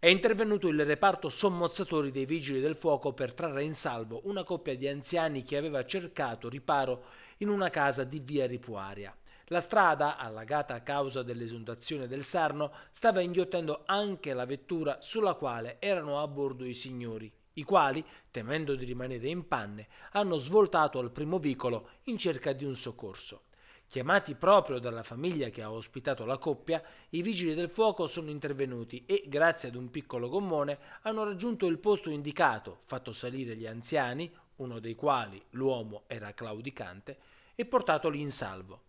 È intervenuto il reparto sommozzatori dei vigili del fuoco per trarre in salvo una coppia di anziani che aveva cercato riparo in una casa di via Ripuaria. La strada, allagata a causa dell'esondazione del Sarno, stava inghiottendo anche la vettura sulla quale erano a bordo i signori, i quali, temendo di rimanere in panne, hanno svoltato al primo vicolo in cerca di un soccorso. Chiamati proprio dalla famiglia che ha ospitato la coppia, i vigili del fuoco sono intervenuti e, grazie ad un piccolo gommone, hanno raggiunto il posto indicato, fatto salire gli anziani, uno dei quali l'uomo era claudicante, e portatoli in salvo.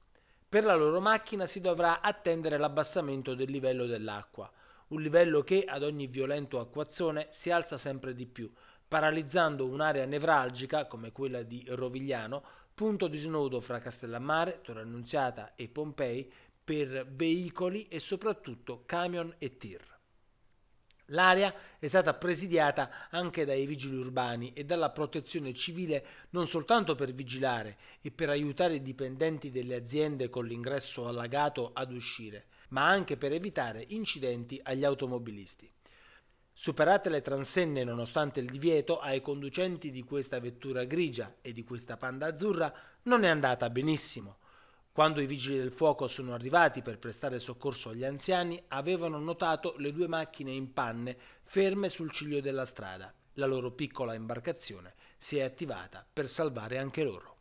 Per la loro macchina si dovrà attendere l'abbassamento del livello dell'acqua, un livello che ad ogni violento acquazzone si alza sempre di più, paralizzando un'area nevralgica come quella di Rovigliano, punto di snodo fra Castellammare, Torannunziata e Pompei per veicoli e soprattutto camion e tir. L'area è stata presidiata anche dai vigili urbani e dalla protezione civile non soltanto per vigilare e per aiutare i dipendenti delle aziende con l'ingresso allagato ad uscire, ma anche per evitare incidenti agli automobilisti. Superate le transenne nonostante il divieto, ai conducenti di questa vettura grigia e di questa panda azzurra non è andata benissimo. Quando i vigili del fuoco sono arrivati per prestare soccorso agli anziani, avevano notato le due macchine in panne ferme sul ciglio della strada. La loro piccola imbarcazione si è attivata per salvare anche loro.